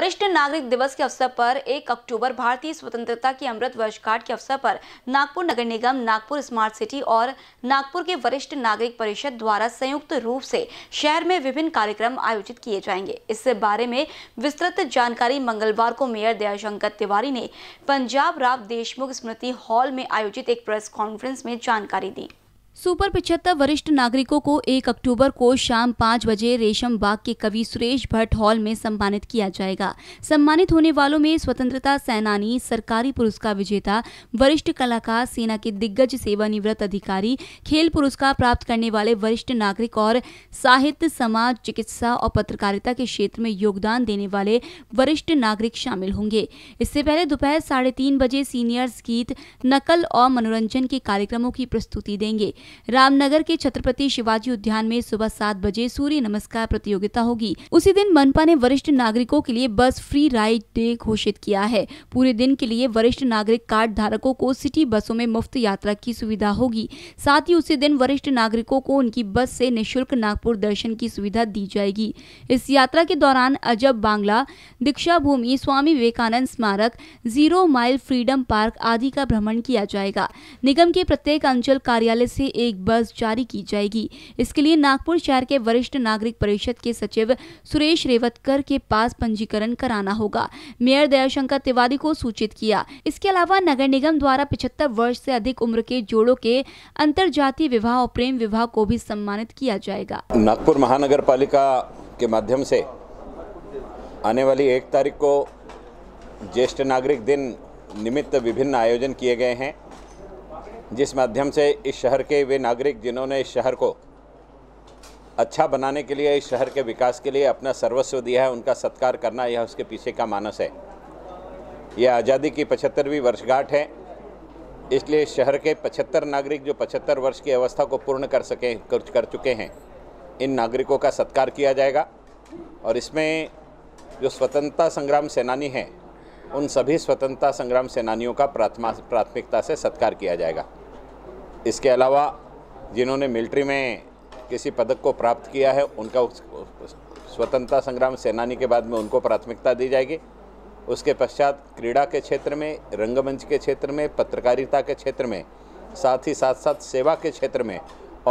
वरिष्ठ नागरिक दिवस के अवसर पर 1 अक्टूबर भारतीय स्वतंत्रता की अमृत वर्षगांठ के अवसर पर नागपुर नगर निगम नागपुर स्मार्ट सिटी और नागपुर के वरिष्ठ नागरिक परिषद द्वारा संयुक्त रूप से शहर में विभिन्न कार्यक्रम आयोजित किए जाएंगे इस बारे में विस्तृत जानकारी मंगलवार को मेयर दयाशंकर तिवारी ने पंजाब राव देशमुख स्मृति हॉल में आयोजित एक प्रेस कॉन्फ्रेंस में जानकारी दी सुपर पिछहत्तर वरिष्ठ नागरिकों को 1 अक्टूबर को शाम पाँच बजे रेशम बाग के कवि सुरेश भट्ट हॉल में सम्मानित किया जाएगा सम्मानित होने वालों में स्वतंत्रता सेनानी सरकारी पुरस्कार विजेता वरिष्ठ कलाकार सेना के दिग्गज सेवानिवृत्त अधिकारी खेल पुरस्कार प्राप्त करने वाले वरिष्ठ नागरिक और साहित्य समाज चिकित्सा और पत्रकारिता के क्षेत्र में योगदान देने वाले वरिष्ठ नागरिक शामिल होंगे इससे पहले दोपहर साढ़े बजे सीनियर्स गीत नकल और मनोरंजन के कार्यक्रमों की प्रस्तुति देंगे रामनगर के छत्रपति शिवाजी उद्यान में सुबह सात बजे सूर्य नमस्कार प्रतियोगिता होगी उसी दिन मनपा ने वरिष्ठ नागरिकों के लिए बस फ्री राइड डे घोषित किया है पूरे दिन के लिए वरिष्ठ नागरिक कार्ड धारकों को सिटी बसों में मुफ्त यात्रा की सुविधा होगी साथ ही उसी दिन वरिष्ठ नागरिकों को उनकी बस से निःशुल्क नागपुर दर्शन की सुविधा दी जाएगी इस यात्रा के दौरान अजब बांग्ला दीक्षा भूमि स्वामी विवेकानंद स्मारक जीरो माइल फ्रीडम पार्क आदि का भ्रमण किया जाएगा निगम के प्रत्येक अंचल कार्यालय से एक बस जारी की जाएगी इसके लिए नागपुर शहर के वरिष्ठ नागरिक परिषद के सचिव सुरेश रेवतकर के पास पंजीकरण कराना होगा मेयर दयाशंकर तिवारी को सूचित किया इसके अलावा नगर निगम द्वारा पिछहत्तर वर्ष से अधिक उम्र के जोड़ों के अंतर जातीय विवाह और प्रेम विवाह को भी सम्मानित किया जाएगा नागपुर महानगर पालिका के माध्यम से आने वाली एक तारीख को ज्येष्ठ नागरिक दिन निमित्त विभिन्न आयोजन किए गए हैं जिस माध्यम से इस शहर के वे नागरिक जिन्होंने इस शहर को अच्छा बनाने के लिए इस शहर के विकास के लिए अपना सर्वस्व दिया है उनका सत्कार करना यह उसके पीछे का मानस है यह आज़ादी की पचहत्तरवीं वर्षगांठ है इसलिए शहर के पचहत्तर नागरिक जो पचहत्तर वर्ष की अवस्था को पूर्ण कर सकें कर, कर चुके हैं इन नागरिकों का सत्कार किया जाएगा और इसमें जो स्वतंत्रता संग्राम सेनानी हैं उन सभी स्वतंत्रता संग्राम सेनानियों का प्राथमिकता से सत्कार किया जाएगा इसके अलावा जिन्होंने मिलिट्री में किसी पदक को प्राप्त किया है उनका स्वतंत्रता संग्राम सेनानी के बाद में उनको प्राथमिकता दी जाएगी उसके पश्चात क्रीड़ा के क्षेत्र में रंगमंच के क्षेत्र में पत्रकारिता के क्षेत्र में साथ ही साथ साथ सेवा के क्षेत्र में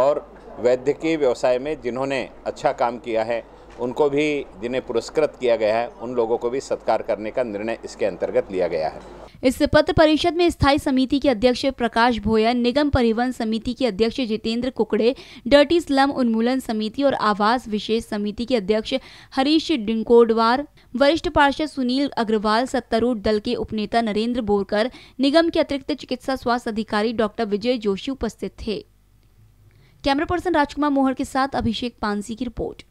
और वैद्य के व्यवसाय में जिन्होंने अच्छा काम किया है उनको भी जिन्हें पुरस्कृत किया गया है उन लोगों को भी सत्कार करने का निर्णय इसके अंतर्गत लिया गया है इस पत्र परिषद में स्थायी समिति के अध्यक्ष प्रकाश भोयन निगम परिवहन समिति के अध्यक्ष जितेंद्र कुकड़े डर्टी स्लम उन्मूलन समिति और आवास विशेष समिति के अध्यक्ष हरीश डिंकोडवार वरिष्ठ पार्षद सुनील अग्रवाल सत्तारूढ़ दल के उपनेता नरेंद्र बोरकर निगम के अतिरिक्त चिकित्सा स्वास्थ्य अधिकारी डॉक्टर विजय जोशी उपस्थित थे कैमरा पर्सन राजकुमार मोहर के साथ अभिषेक पानसी की रिपोर्ट